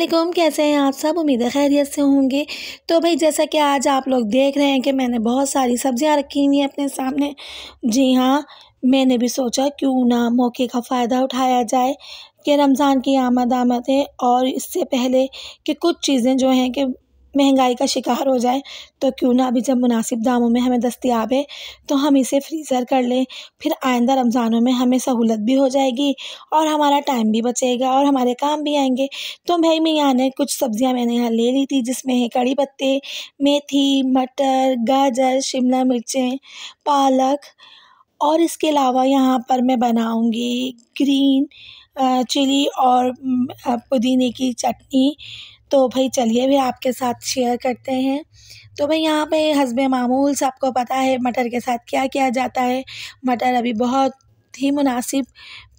अस्सलाम कैसे हैं आप सब उम्मीद खैरियत से होंगे तो भाई जैसा कि आज आप लोग देख रहे हैं कि मैंने बहुत सारी सब्ज़ियां रखी हुई हैं अपने सामने जी हाँ मैंने भी सोचा क्यों ना मौके का फ़ायदा उठाया जाए कि रमज़ान की आमद आमद है और इससे पहले कि कुछ चीज़ें जो हैं कि महंगाई का शिकार हो जाए तो क्यों ना अभी जब मुनासिब दामों में हमें दस्तियाब है तो हम इसे फ़्रीज़र कर लें फिर आइंदा रमज़ानों में हमें सहूलत भी हो जाएगी और हमारा टाइम भी बचेगा और हमारे काम भी आएंगे तो भाई मैं यहाँ ने कुछ सब्ज़ियाँ मैंने यहाँ ले ली थी जिसमें है कड़ी पत्ते मेथी मटर गाजर शिमला मिर्चें पालक और इसके अलावा यहाँ पर मैं बनाऊँगी ग्रीन चिली और पुदीने की चटनी तो भाई चलिए भी आपके साथ शेयर करते हैं तो भाई यहाँ पे हसब मामूल सबको पता है मटर के साथ क्या किया जाता है मटर अभी बहुत बहुत ही मुनासिब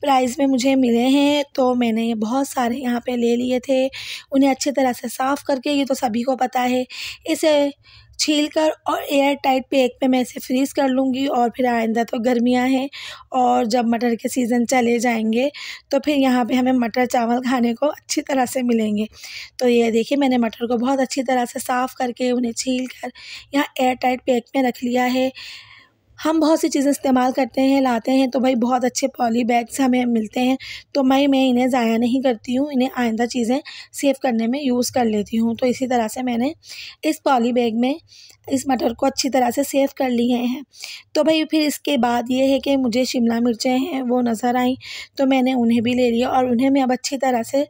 प्राइस में मुझे मिले हैं तो मैंने ये बहुत सारे यहाँ पे ले लिए थे उन्हें अच्छी तरह से साफ़ करके ये तो सभी को पता है इसे छील कर और एयर टाइट पैक में मैं इसे फ्रीज़ कर लूँगी और फिर आइंदा तो गर्मियाँ हैं और जब मटर के सीज़न चले जाएंगे तो फिर यहाँ पे हमें मटर चावल खाने को अच्छी तरह से मिलेंगे तो ये देखिए मैंने मटर को बहुत अच्छी तरह से साफ़ करके उन्हें छील कर यहाँ एयर टाइट पैक में रख लिया है हम बहुत सी चीज़ें इस्तेमाल करते हैं लाते हैं तो भाई बहुत अच्छे पॉली बैग्स हमें मिलते हैं तो मैं मैं इन्हें ज़ाया नहीं करती हूँ इन्हें आइंदा चीज़ें सेव करने में यूज़ कर लेती हूँ तो इसी तरह से मैंने इस पॉली बैग में इस मटर को अच्छी तरह से सेव कर लिए हैं तो भाई फिर इसके बाद ये है कि मुझे शिमला मिर्चें हैं वो नज़र आई तो मैंने उन्हें भी ले लिया और उन्हें मैं अब अच्छी तरह से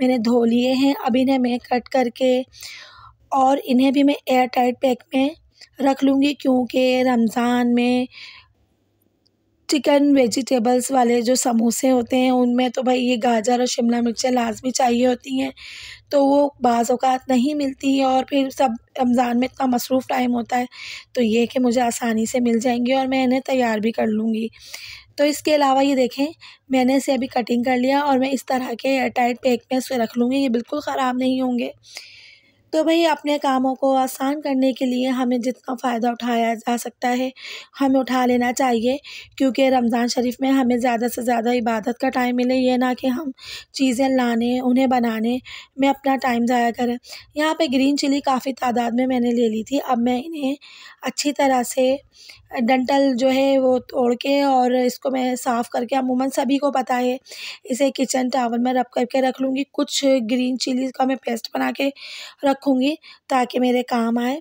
मैंने धो लिए हैं अब इन्हें मैं कट करके और इन्हें भी मैं एयर टाइट पैक में रख लूँगी क्योंकि रमज़ान में चिकन वेजिटेबल्स वाले जो समोसे होते हैं उनमें तो भाई ये गाजर और शिमला मिर्चें लाजमी चाहिए होती हैं तो वो बाज़ नहीं मिलती और फिर सब रमज़ान में इतना मसरूफ़ टाइम होता है तो ये कि मुझे आसानी से मिल जाएंगी और मैं इन्हें तैयार भी कर लूँगी तो इसके अलावा ये देखें मैंने इसे अभी कटिंग कर लिया और मैं इस तरह के एयर टाइट पैक में इसे रख लूँगी ये बिल्कुल ख़राब नहीं होंगे तो भाई अपने कामों को आसान करने के लिए हमें जितना फ़ायदा उठाया जा सकता है हमें उठा लेना चाहिए क्योंकि रमज़ान शरीफ में हमें ज़्यादा से ज़्यादा इबादत का टाइम मिले ये ना कि हम चीज़ें लाने उन्हें बनाने में अपना टाइम ज़ाया करें यहाँ पे ग्रीन चिली काफ़ी तादाद में मैंने ले ली थी अब मैं इन्हें अच्छी तरह से डंटल जो है वो तोड़ के और इसको मैं साफ़ करके अमूमन सभी को पता है इसे किचन टावर में रब करके रख लूँगी कुछ ग्रीन चिली का मैं पेस्ट बना के रख रखूँगी ताकि मेरे काम आए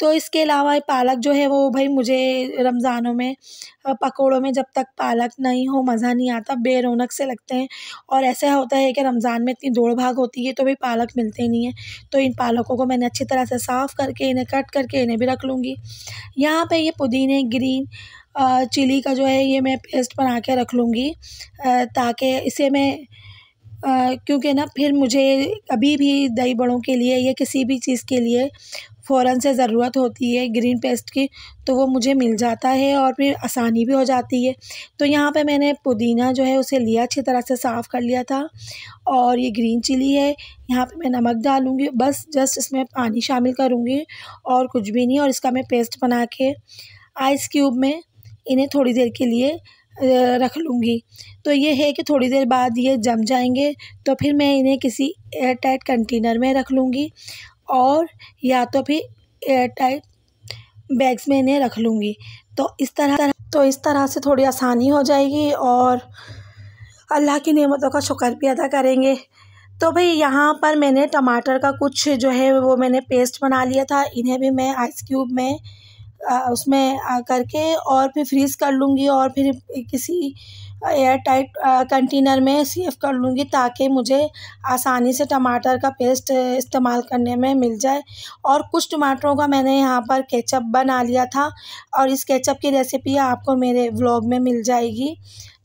तो इसके अलावा पालक जो है वो भाई मुझे रमज़ानों में पकौड़ों में जब तक पालक नहीं हो मज़ा नहीं आता बेरोनक से लगते हैं और ऐसा होता है कि रमज़ान में इतनी दौड़ भाग होती है तो भी पालक मिलते नहीं है तो इन पालकों को मैंने अच्छी तरह से साफ़ करके इन्हें कट करके इन्हें भी रख लूँगी यहाँ पर ये पुदीने ग्रीन चिली का जो है ये मैं पेस्ट बना के रख लूँगी ताकि इसे मैं क्योंकि ना फिर मुझे अभी भी दही बड़ों के लिए या किसी भी चीज़ के लिए फ़ौरन से ज़रूरत होती है ग्रीन पेस्ट की तो वो मुझे मिल जाता है और फिर आसानी भी हो जाती है तो यहाँ पे मैंने पुदीना जो है उसे लिया अच्छी तरह से साफ़ कर लिया था और ये ग्रीन चिली है यहाँ पे मैं नमक डालूँगी बस जस्ट इसमें पानी शामिल करूँगी और कुछ भी नहीं और इसका मैं पेस्ट बना के आइस क्यूब में इन्हें थोड़ी देर के लिए रख लूँगी तो ये है कि थोड़ी देर बाद ये जम जाएंगे तो फिर मैं इन्हें किसी एयर टाइट कंटेनर में रख लूँगी और या तो फिर एयर टाइट बैग्स में इन्हें रख लूँगी तो इस तरह तो इस तरह से थोड़ी आसानी हो जाएगी और अल्लाह की नेमतों का शुक्र भी अदा करेंगे तो भाई यहाँ पर मैंने टमाटर का कुछ जो है वो मैंने पेस्ट बना लिया था इन्हें भी मैं आइस क्यूब में उसमें करके और फिर फ्रीज़ कर लूँगी और फिर किसी एयर टाइट कंटेनर में सेव कर लूँगी ताकि मुझे आसानी से टमाटर का पेस्ट इस्तेमाल करने में मिल जाए और कुछ टमाटरों का मैंने यहाँ पर केचप बना लिया था और इस केचप की रेसिपी आपको मेरे व्लॉग में मिल जाएगी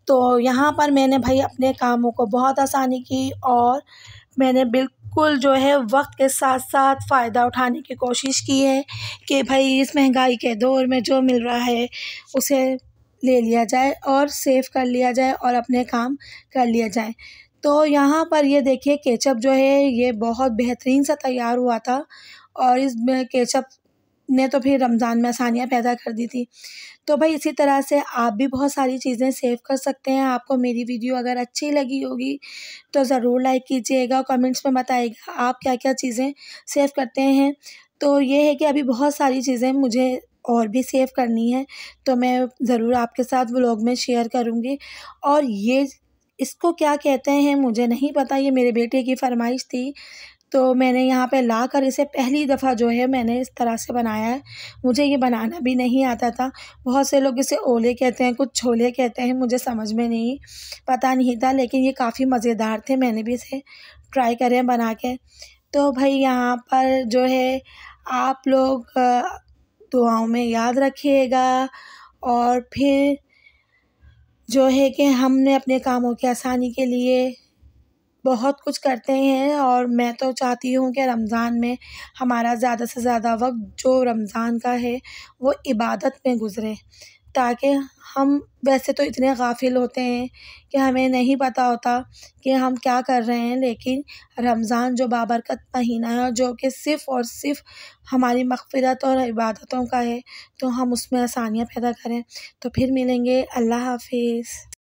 तो यहाँ पर मैंने भाई अपने कामों को बहुत आसानी की और मैंने बिल बिल्कुल जो है वक्त के साथ साथ फ़ायदा उठाने की कोशिश की है कि भाई इस महंगाई के दौर में जो मिल रहा है उसे ले लिया जाए और सेव कर लिया जाए और अपने काम कर लिया जाए तो यहाँ पर ये देखिए केचप जो है ये बहुत बेहतरीन सा तैयार हुआ था और इस केचप ने तो फिर रमज़ान में आसानियाँ पैदा कर दी थी तो भाई इसी तरह से आप भी बहुत सारी चीज़ें सेव कर सकते हैं आपको मेरी वीडियो अगर अच्छी लगी होगी तो ज़रूर लाइक कीजिएगा कमेंट्स में बताइएगा आप क्या क्या चीज़ें सेव करते हैं तो ये है कि अभी बहुत सारी चीज़ें मुझे और भी सेव करनी है तो मैं ज़रूर आपके साथ व्लॉग में शेयर करूँगी और ये इसको क्या कहते हैं मुझे नहीं पता ये मेरे बेटे की फरमाइश थी तो मैंने यहाँ पे ला कर इसे पहली दफ़ा जो है मैंने इस तरह से बनाया है मुझे ये बनाना भी नहीं आता था बहुत से लोग इसे ओले कहते हैं कुछ छोले कहते हैं मुझे समझ में नहीं पता नहीं था लेकिन ये काफ़ी मज़ेदार थे मैंने भी इसे ट्राई करें बना के तो भाई यहाँ पर जो है आप लोग दुआओं में याद रखिएगा और फिर जो है कि हमने अपने कामों की आसानी के लिए बहुत कुछ करते हैं और मैं तो चाहती हूँ कि रमज़ान में हमारा ज़्यादा से ज़्यादा वक्त जो रमज़ान का है वो इबादत में गुज़रे ताकि हम वैसे तो इतने गाफिल होते हैं कि हमें नहीं पता होता कि हम क्या कर रहे हैं लेकिन रमज़ान जो बाबरकत महीना है जो कि सिर्फ़ और सिर्फ हमारी मकफ़रत और इबादतों का है तो हम उसमें आसानियाँ पैदा करें तो फिर मिलेंगे अल्लाह हाफिज़